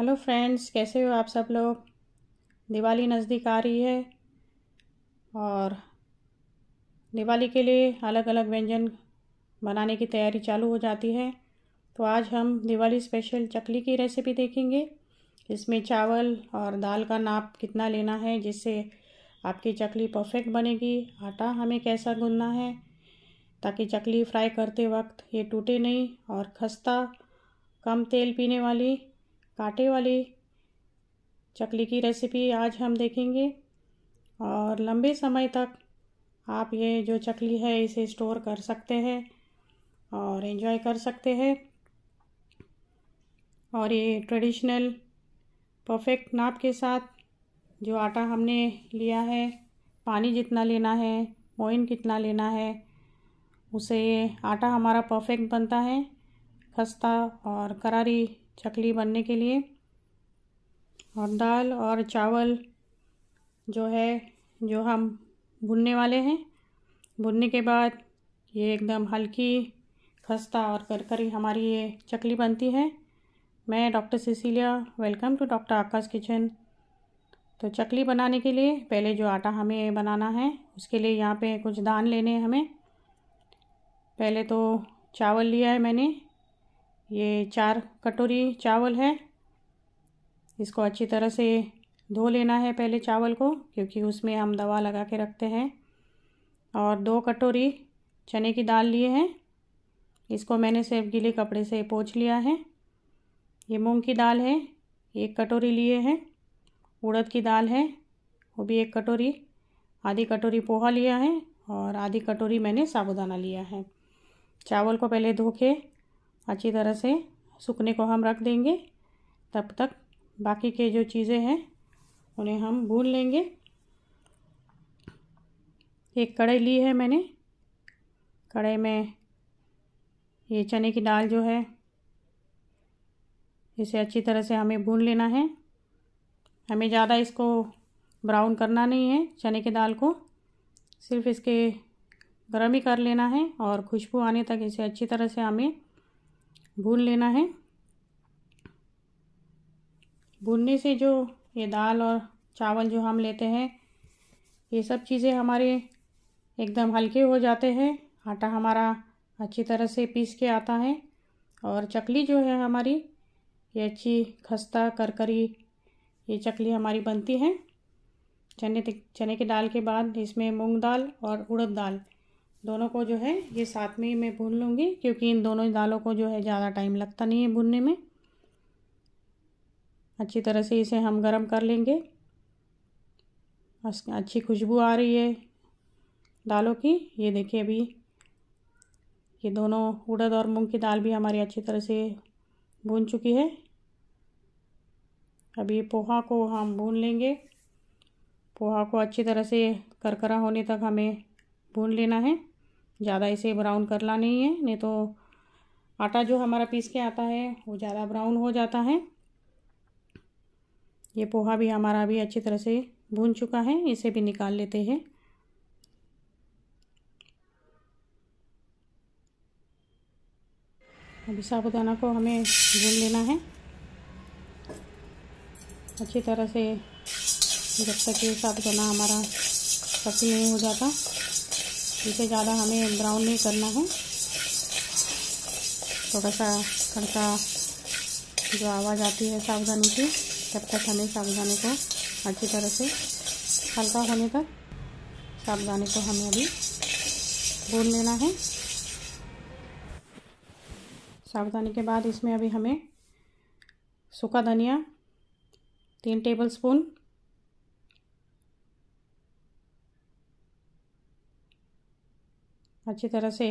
hello friends कैसे हो आप सब लोग दिवाली नज़दीक आ रही है और दिवाली के लिए अलग अलग व्यंजन बनाने की तैयारी चालू हो जाती है तो आज हम दिवाली स्पेशल चकली की रेसिपी देखेंगे इसमें चावल और दाल का नाप कितना लेना है जिससे आपकी चकली परफेक्ट बनेगी आटा हमें कैसा गूंदना है ताकि चकली फ्राई करते वक्त ये टूटे नहीं और खस्ता कम तेल पीने वाली कांटे वाली चकली की रेसिपी आज हम देखेंगे और लंबे समय तक आप ये जो चकली है इसे स्टोर कर सकते हैं और एंजॉय कर सकते हैं और ये ट्रेडिशनल परफेक्ट नाप के साथ जो आटा हमने लिया है पानी जितना लेना है मोइन कितना लेना है उसे आटा हमारा परफेक्ट बनता है खस्ता और करारी चकली बनने के लिए और दाल और चावल जो है जो हम भुनने वाले हैं भुनने के बाद ये एकदम हल्की खस्ता और करकरी हमारी ये चकली बनती है मैं doctor Cecilia welcome to doctor Akash kitchen तो चकली बनाने के लिए पहले जो आटा हमें बनाना है उसके लिए यहाँ पे कुछ दान लेने हैं हमें पहले तो चावल लिया है मैंने ये चार कटोरी चावल है इसको अच्छी तरह से धो लेना है पहले चावल को क्योंकि उसमें हम दवा लगा के रखते हैं और दो कटोरी चने की दाल लिए हैं इसको मैंने सिर्फ गीले कपड़े से पोछ लिया है ये मूंग की दाल है एक कटोरी लिए हैं उड़द की दाल है वो भी एक कटोरी आधी कटोरी पोहा लिया है और आधी कटोरी मैंने साबुदाना लिया है चावल को पहले धो के अच्छी तरह से सूखने को हम रख देंगे तब तक बाकी के जो चीज़ें हैं उन्हें हम भून लेंगे एक कढ़ाई ली है मैंने कढ़ाई में ये चने की दाल जो है इसे अच्छी तरह से हमें भून लेना है हमें ज़्यादा इसको ब्राउन करना नहीं है चने की दाल को सिर्फ इसके गर्म ही कर लेना है और खुशबू आने तक इसे अच्छी तरह से हमें भून लेना है भूनने से जो ये दाल और चावल जो हम लेते हैं ये सब चीज़ें हमारे एकदम हल्के हो जाते हैं आटा हमारा अच्छी तरह से पीस के आता है और चकली जो है हमारी ये अच्छी खस्ता करकरी ये चकली हमारी बनती है चने चने के दाल के बाद इसमें मूंग दाल और उड़द दाल दोनों को जो है ये साथ में ही मैं भून लूँगी क्योंकि इन दोनों ही दालों को जो है ज़्यादा टाइम लगता नहीं है भूनने में अच्छी तरह से इसे हम गरम कर लेंगे अच्छी खुशबू आ रही है दालों की ये देखिए अभी ये दोनों उड़द और मूंग की दाल भी हमारी अच्छी तरह से भून चुकी है अभी पोहा को हम भून लेंगे पोहा को अच्छी तरह से करकरा होने तक हमें भून लेना है ज़्यादा इसे ब्राउन करना नहीं है नहीं तो आटा जो हमारा पीस के आता है वो ज़्यादा ब्राउन हो जाता है ये पोहा भी हमारा भी अच्छी तरह से भून चुका है इसे भी निकाल लेते हैं अभी साबुदाना को हमें भून लेना है अच्छी तरह से जब तक ये साबुदाना हमारा सख्त नहीं हो जाता इसे ज़्यादा हमें ब्राउन नहीं करना है थोड़ा सा खड़का जो आवाज़ आती है सावधानी की तब तक हमें सावधानी को अच्छी तरह से हल्का होने तक सावधानी को हमें अभी भून लेना है सावधानी के बाद इसमें अभी हमें सूखा धनिया तीन टेबल स्पून अच्छी तरह से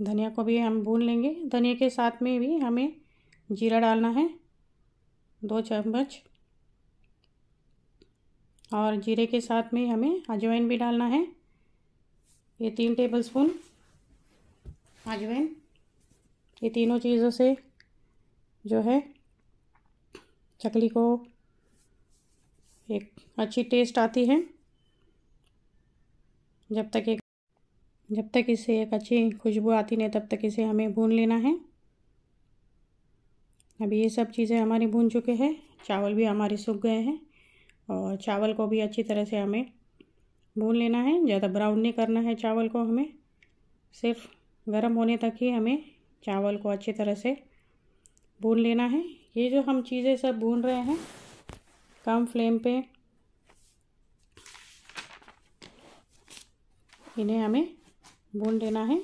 धनिया को भी हम भून लेंगे धनिया के साथ में भी हमें जीरा डालना है दो चम्मच और जीरे के साथ में हमें अजवाइन भी डालना है ये तीन टेबल स्पून अजवाइन ये तीनों चीज़ों से जो है चकली को एक अच्छी टेस्ट आती है जब तक एक जब तक इसे एक अच्छी खुशबू आती नहीं तब तक इसे हमें भून लेना है अभी ये सब चीज़ें हमारी भून चुके हैं चावल भी हमारे सूख गए हैं और चावल को भी अच्छी तरह से हमें भून लेना है ज़्यादा ब्राउन नहीं करना है चावल को हमें सिर्फ गर्म होने तक ही हमें चावल को अच्छी तरह से भून लेना है ये जो हम चीज़ें सब भून रहे हैं कम फ्लेम पे इन्हें हमें भून लेना है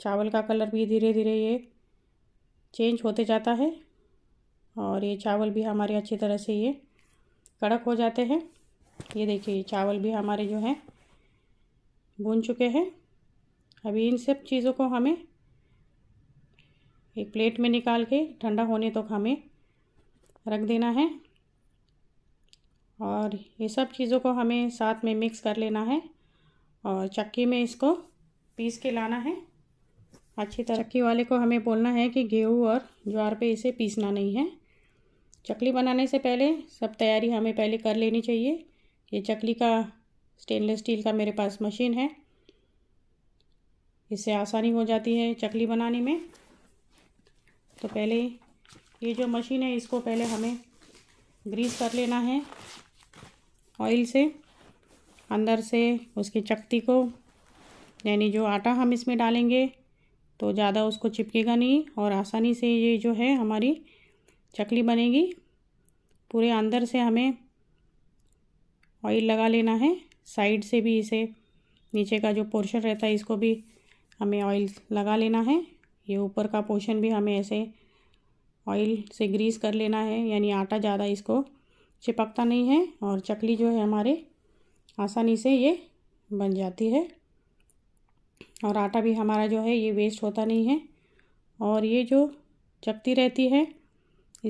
चावल का कलर भी धीरे धीरे ये चेंज होते जाता है और ये चावल भी हमारे अच्छी तरह से ये कड़क हो जाते हैं ये देखिए ये चावल भी हमारे जो हैं भून चुके हैं अभी इन सब चीज़ों को हमें एक प्लेट में निकाल के ठंडा होने तक तो हमें रख देना है और ये सब चीज़ों को हमें साथ में मिक्स कर लेना है और चक्की में इसको पीस के लाना है अच्छी तरह चक्की वाले को हमें बोलना है कि गेहूँ और ज्वार पे इसे पीसना नहीं है चकली बनाने से पहले सब तैयारी हमें पहले कर लेनी चाहिए ये चकली का स्टेनलेस स्टील का मेरे पास मशीन है इससे आसानी हो जाती है चकली बनाने में तो पहले ये जो मशीन है इसको पहले हमें ग्रीस कर लेना है ऑयल से अंदर से उसकी चकती को यानी जो आटा हम इसमें डालेंगे तो ज़्यादा उसको चिपकेगा नहीं और आसानी से ये जो है हमारी चकली बनेगी पूरे अंदर से हमें ऑयल लगा लेना है साइड से भी इसे नीचे का जो पोर्शन रहता है इसको भी हमें ऑयल लगा लेना है ये ऊपर का पोर्शन भी हमें ऐसे ऑयल से ग्रीस कर लेना है यानी आटा ज़्यादा इसको चिपकता नहीं है और चकली जो है हमारे आसानी से ये बन जाती है और आटा भी हमारा जो है ये वेस्ट होता नहीं है और ये जो चकती रहती है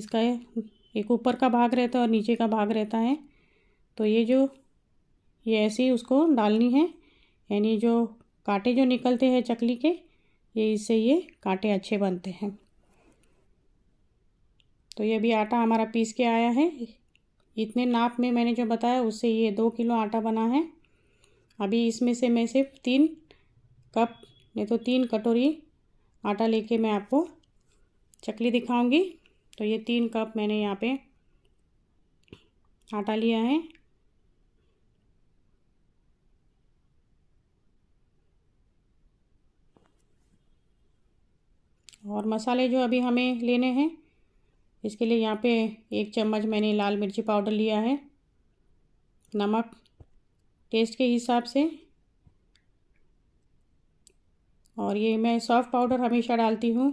इसका एक ऊपर का भाग रहता है और नीचे का भाग रहता है तो ये जो ये ऐसे ही उसको डालनी है यानी जो कांटे जो निकलते हैं चकली के ये इससे ये कांटे अच्छे बनते हैं तो ये भी आटा हमारा पीस के आया है इतने नाप में मैंने जो बताया उससे ये दो किलो आटा बना है अभी इसमें से मैं सिर्फ तीन कप नहीं तो तीन कटोरी आटा लेके मैं आपको चकली दिखाऊंगी तो ये तीन कप मैंने यहाँ पे आटा लिया है और मसाले जो अभी हमें लेने हैं इसके लिए यहाँ पे एक चम्मच मैंने लाल मिर्ची पाउडर लिया है नमक टेस्ट के हिसाब से और ये मैं सॉफ्ट पाउडर हमेशा डालती हूँ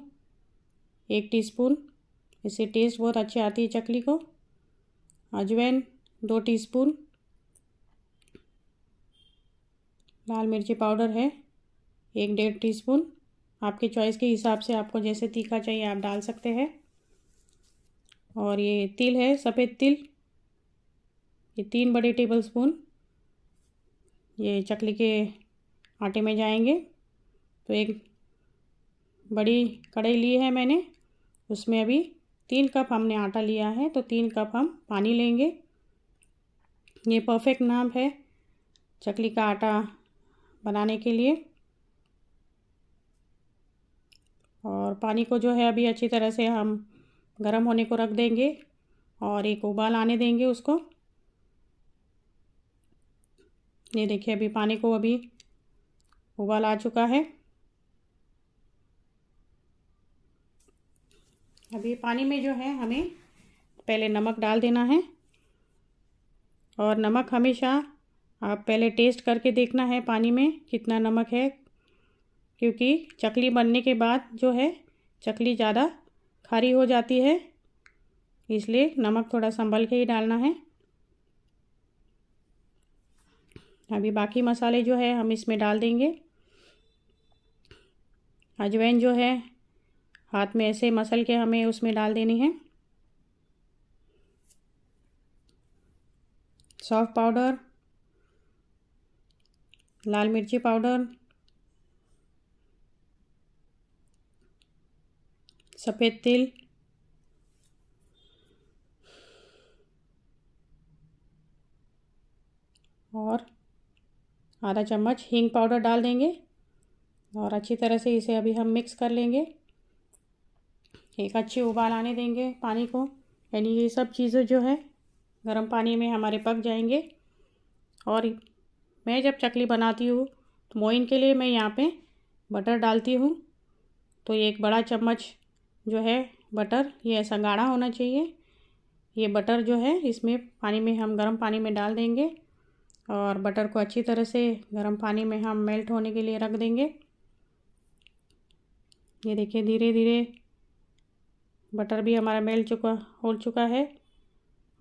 एक टीस्पून इससे टेस्ट बहुत अच्छी आती है चकली को अजवैन दो टीस्पून लाल मिर्ची पाउडर है एक डेढ़ टीस्पून आपके चॉइस के हिसाब से आपको जैसे तीखा चाहिए आप डाल सकते हैं और ये तिल है सफ़ेद तिल ये तीन बड़े टेबल स्पून ये चकली के आटे में जाएंगे तो एक बड़ी कढ़ाई ली है मैंने उसमें अभी तीन कप हमने आटा लिया है तो तीन कप हम पानी लेंगे ये परफेक्ट नाम है चकली का आटा बनाने के लिए और पानी को जो है अभी अच्छी तरह से हम गर्म होने को रख देंगे और एक उबाल आने देंगे उसको ये देखिए अभी पानी को अभी उबाल आ चुका है अभी पानी में जो है हमें पहले नमक डाल देना है और नमक हमेशा आप पहले टेस्ट करके देखना है पानी में कितना नमक है क्योंकि चकली बनने के बाद जो है चकली ज़्यादा खारी हो जाती है इसलिए नमक थोड़ा संभल के ही डालना है अभी बाकी मसाले जो है हम इसमें डाल देंगे अजवाइन जो है हाथ में ऐसे मसल के हमें उसमें डाल देनी है सौफ पाउडर लाल मिर्ची पाउडर सफ़ेद तिल और आधा चम्मच हींग पाउडर डाल देंगे और अच्छी तरह से इसे अभी हम मिक्स कर लेंगे एक अच्छी उबाल आने देंगे पानी को यानी ये सब चीज़ें जो है गर्म पानी में हमारे पक जाएंगे और मैं जब चकली बनाती हूँ तो मोइन के लिए मैं यहाँ पे बटर डालती हूँ तो एक बड़ा चम्मच जो है बटर ये ऐसा गाढ़ा होना चाहिए ये बटर जो है इसमें पानी में हम गर्म पानी में डाल देंगे और बटर को अच्छी तरह से गर्म पानी में हम मेल्ट होने के लिए रख देंगे ये देखिए धीरे धीरे बटर भी हमारा मेल्ट चुका हो चुका है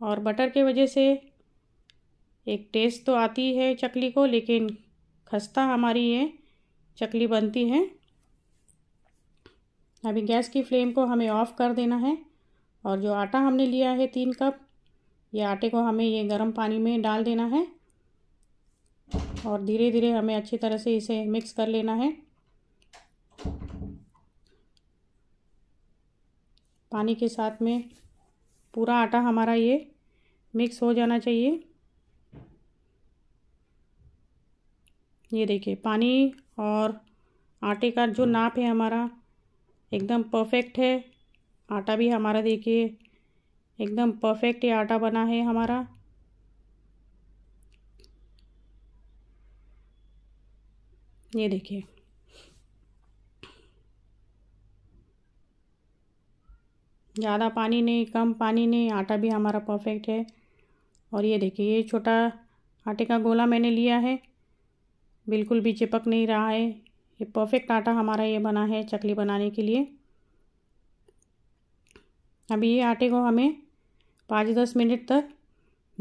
और बटर के वजह से एक टेस्ट तो आती है चकली को लेकिन खस्ता हमारी ये चकली बनती है अभी गैस की फ्लेम को हमें ऑफ़ कर देना है और जो आटा हमने लिया है तीन कप ये आटे को हमें ये गर्म पानी में डाल देना है और धीरे धीरे हमें अच्छी तरह से इसे मिक्स कर लेना है पानी के साथ में पूरा आटा हमारा ये मिक्स हो जाना चाहिए ये देखिए पानी और आटे का जो नाप है हमारा एकदम परफेक्ट है आटा भी हमारा देखिए एकदम परफेक्ट ये आटा बना है हमारा ये देखिए ज़्यादा पानी नहीं कम पानी नहीं आटा भी हमारा परफेक्ट है और ये देखिए ये छोटा आटे का गोला मैंने लिया है बिल्कुल भी चिपक नहीं रहा है ये परफेक्ट आटा हमारा ये बना है चकली बनाने के लिए अभी ये आटे को हमें पाँच दस मिनट तक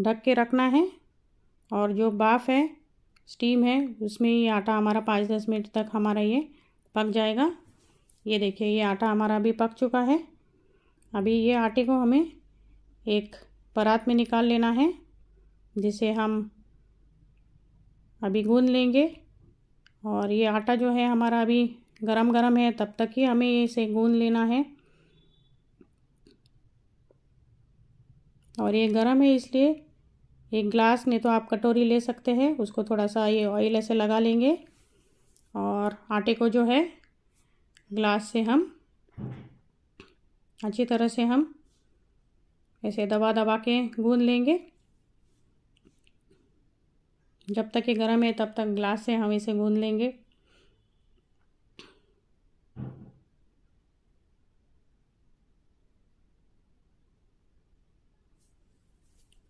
ढक के रखना है और जो बाफ है स्टीम है उसमें ये आटा हमारा पाँच दस मिनट तक हमारा ये पक जाएगा ये देखिए ये आटा हमारा अभी पक चुका है अभी ये आटे को हमें एक परात में निकाल लेना है जिसे हम अभी गूंद लेंगे और ये आटा जो है हमारा अभी गरम गरम है तब तक ही हमें इसे गूंद लेना है और ये गरम है इसलिए एक ग्लास नहीं तो आप कटोरी ले सकते हैं उसको थोड़ा सा ये ऑयल ऐसे लगा लेंगे और आटे को जो है ग्लास से हम अच्छी तरह से हम ऐसे दबा दबा के गूंद लेंगे जब तक ये गर्म है तब तक ग्लास से हम इसे गूंद लेंगे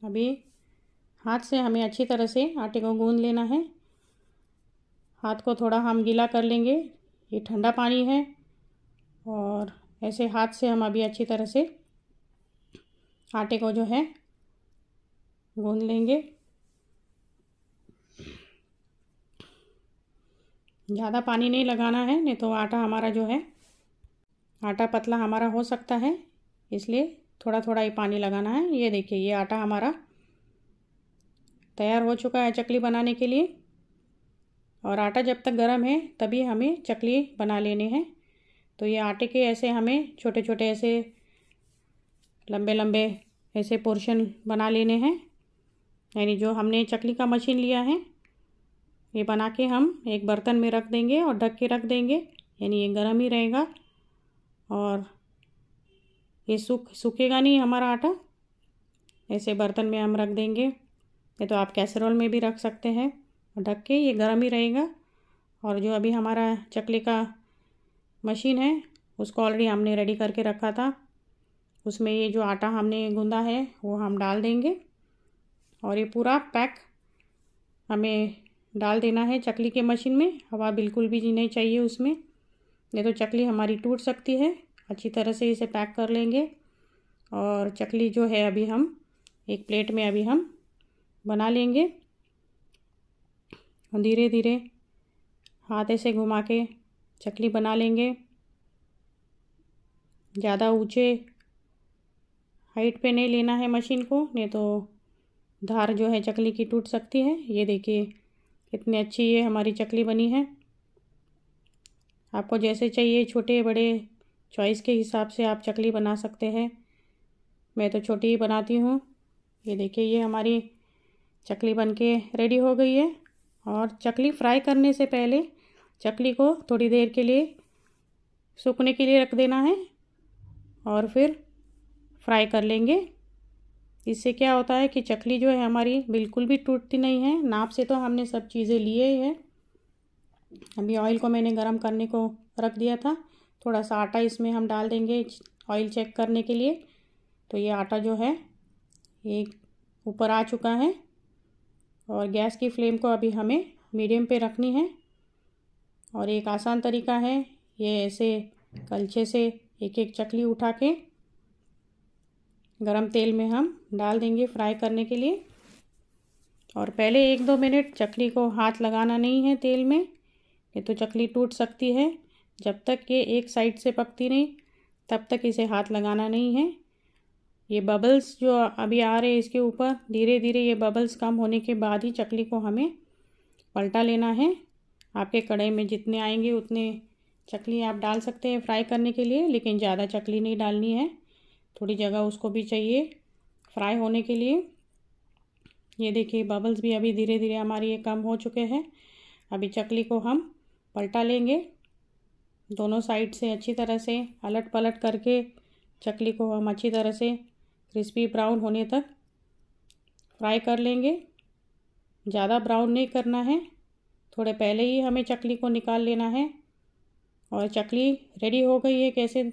अभी हाथ से हमें अच्छी तरह से आटे को गूंद लेना है हाथ को थोड़ा हम गीला कर लेंगे ये ठंडा पानी है और ऐसे हाथ से हम अभी अच्छी तरह से आटे को जो है गूंद लेंगे ज़्यादा पानी नहीं लगाना है नहीं तो आटा हमारा जो है आटा पतला हमारा हो सकता है इसलिए थोड़ा थोड़ा ही पानी लगाना है ये देखिए ये आटा हमारा तैयार हो चुका है चकली बनाने के लिए और आटा जब तक गर्म है तभी हमें चकली बना लेने हैं तो ये आटे के ऐसे हमें छोटे छोटे ऐसे लंबे लंबे ऐसे पोर्शन बना लेने हैं यानी जो हमने चकली का मशीन लिया है ये बना के हम एक बर्तन में रख देंगे और ढक के रख देंगे यानी ये गर्म ही रहेगा और ये सूख सूखेगा नहीं हमारा आटा ऐसे बर्तन में हम रख देंगे ये तो आप कैसरोल में भी रख सकते हैं और ढक के ये गर्म ही रहेगा और जो अभी हमारा चकले का मशीन है उसको ऑलरेडी हमने रेडी करके रखा था उसमें ये जो आटा हमने गूँधा है वो हम डाल देंगे और ये पूरा पैक हमें डाल देना है चकली के मशीन में हवा बिल्कुल भी नहीं चाहिए उसमें नहीं तो चकली हमारी टूट सकती है अच्छी तरह से इसे पैक कर लेंगे और चकली जो है अभी हम एक प्लेट में अभी हम बना लेंगे और धीरे धीरे हाथ ऐसे घुमा के चकली बना लेंगे ज़्यादा ऊंचे हाइट पे नहीं लेना है मशीन को नहीं तो धार जो है चकली की टूट सकती है ये देखिए इतनी अच्छी ये हमारी चकली बनी है आपको जैसे चाहिए छोटे बड़े चॉइस के हिसाब से आप चकली बना सकते हैं मैं तो छोटी ही बनाती हूँ ये देखिए ये हमारी चकली बन के रेडी हो गई है और चकली फ्राई करने से पहले चकली को थोड़ी देर के लिए सूखने के लिए रख देना है और फिर फ्राई कर लेंगे इससे क्या होता है कि चकली जो है हमारी बिल्कुल भी टूटती नहीं है नाप से तो हमने सब चीज़ें लिए ही है अभी ऑयल को मैंने गर्म करने को रख दिया था थोड़ा सा आटा इसमें हम डाल देंगे ऑयल चेक करने के लिए तो ये आटा जो है ये ऊपर आ चुका है और गैस की फ्लेम को अभी हमें मीडियम पे रखनी है और एक आसान तरीका है ये ऐसे कलछे से एक एक चकली उठा के गरम तेल में हम डाल देंगे फ्राई करने के लिए और पहले एक दो मिनट चकली को हाथ लगाना नहीं है तेल में ये तो चकली टूट सकती है जब तक ये एक साइड से पकती नहीं तब तक इसे हाथ लगाना नहीं है ये बबल्स जो अभी आ रहे हैं इसके ऊपर धीरे धीरे ये बबल्स कम होने के बाद ही चकली को हमें पलटा लेना है आपके कढ़ाई में जितने आएंगे उतने चकली आप डाल सकते हैं फ्राई करने के लिए लेकिन ज़्यादा चकली नहीं डालनी है थोड़ी जगह उसको भी चाहिए फ्राई होने के लिए ये देखिए बबल्स भी अभी धीरे धीरे हमारी ये कम हो चुके हैं अभी चकली को हम पलटा लेंगे दोनों साइड से अच्छी तरह से अलट पलट करके चकली को हम अच्छी तरह से क्रिस्पी ब्राउन होने तक फ्राई कर लेंगे ज़्यादा ब्राउन नहीं करना है थोड़े पहले ही हमें चकली को निकाल लेना है और चकली रेडी हो गई है कैसे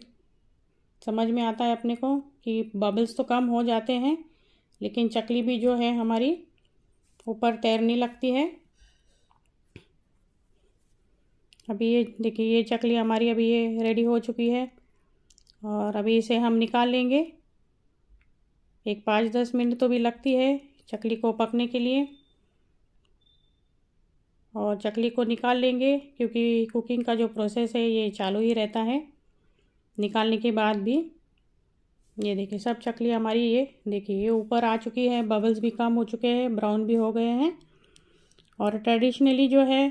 समझ में आता है अपने को कि बबल्स तो कम हो जाते हैं लेकिन चकली भी जो है हमारी ऊपर तैरने लगती है अभी ये देखिए ये चकली हमारी अभी ये रेडी हो चुकी है और अभी इसे हम निकाल लेंगे एक पाँच दस मिनट तो भी लगती है चकली को पकने के लिए और चकली को निकाल लेंगे क्योंकि कुकिंग का जो प्रोसेस है ये चालू ही रहता है निकालने के बाद भी ये देखिए सब चकली हमारी ये देखिए ये ऊपर आ चुकी है बबल्स भी कम हो चुके हैं ब्राउन भी हो गए हैं और ट्रेडिशनली जो है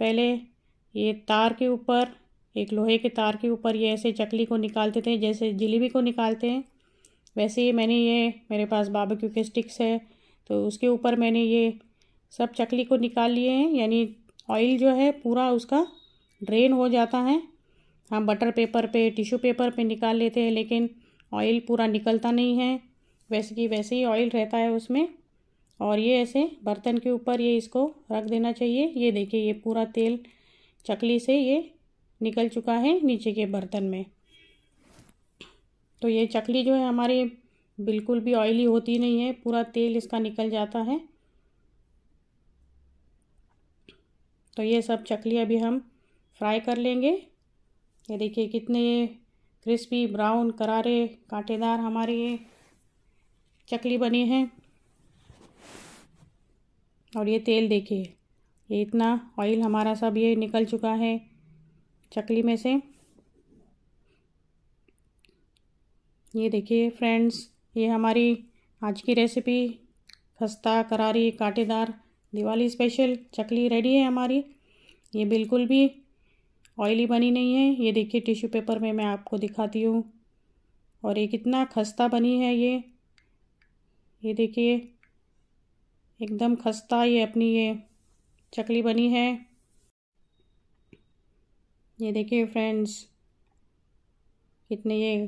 पहले ये तार के ऊपर एक लोहे के तार के ऊपर ये ऐसे चकली को निकालते थे जैसे जिलेबी को निकालते हैं वैसे ही मैंने ये मेरे पास बाबा के स्टिक्स है तो उसके ऊपर मैंने ये सब चकली को निकाल लिए हैं यानी ऑयल जो है पूरा उसका ड्रेन हो जाता है हम बटर पेपर पे टिश्यू पेपर पे निकाल लेते हैं लेकिन ऑयल पूरा निकलता नहीं है वैसे कि वैसे ही ऑयल रहता है उसमें और ये ऐसे बर्तन के ऊपर ये इसको रख देना चाहिए ये देखिए ये पूरा तेल चकली से ये निकल चुका है नीचे के बर्तन में तो ये चकली जो है हमारी बिल्कुल भी ऑयली होती नहीं है पूरा तेल इसका निकल जाता है तो ये सब चकली अभी हम फ्राई कर लेंगे ये देखिए कितने क्रिस्पी ब्राउन करारे कांटेदार हमारे ये चकली बनी है और ये तेल देखिए ये इतना ऑयल हमारा सब ये निकल चुका है चकली में से ये देखिए फ्रेंड्स ये हमारी आज की रेसिपी खस्ता करारी कांटेदार दिवाली स्पेशल चकली रेडी है हमारी ये बिल्कुल भी ऑयली बनी नहीं है ये देखिए टिश्यू पेपर में मैं आपको दिखाती हूँ और ये कितना खस्ता बनी है ये ये देखिए एकदम खस्ता ये अपनी ये चकली बनी है ये देखिए फ्रेंड्स कितने ये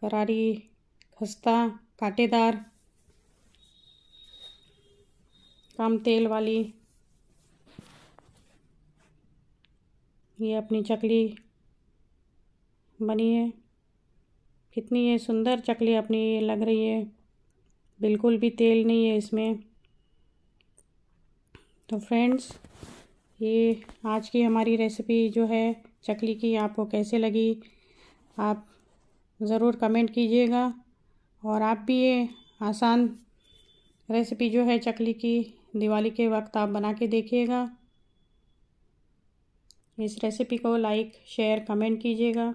करारी खस्ता कांटेदार कम तेल वाली ये अपनी चकली बनी है कितनी ये सुंदर चकली अपनी ये लग रही है बिल्कुल भी तेल नहीं है इसमें तो फ्रेंड्स ये आज की हमारी रेसिपी जो है चकली की आपको कैसे लगी आप ज़रूर कमेंट कीजिएगा और आप भी ये आसान रेसिपी जो है चकली की दिवाली के वक्त आप बना के देखिएगा इस रेसिपी को लाइक शेयर कमेंट कीजिएगा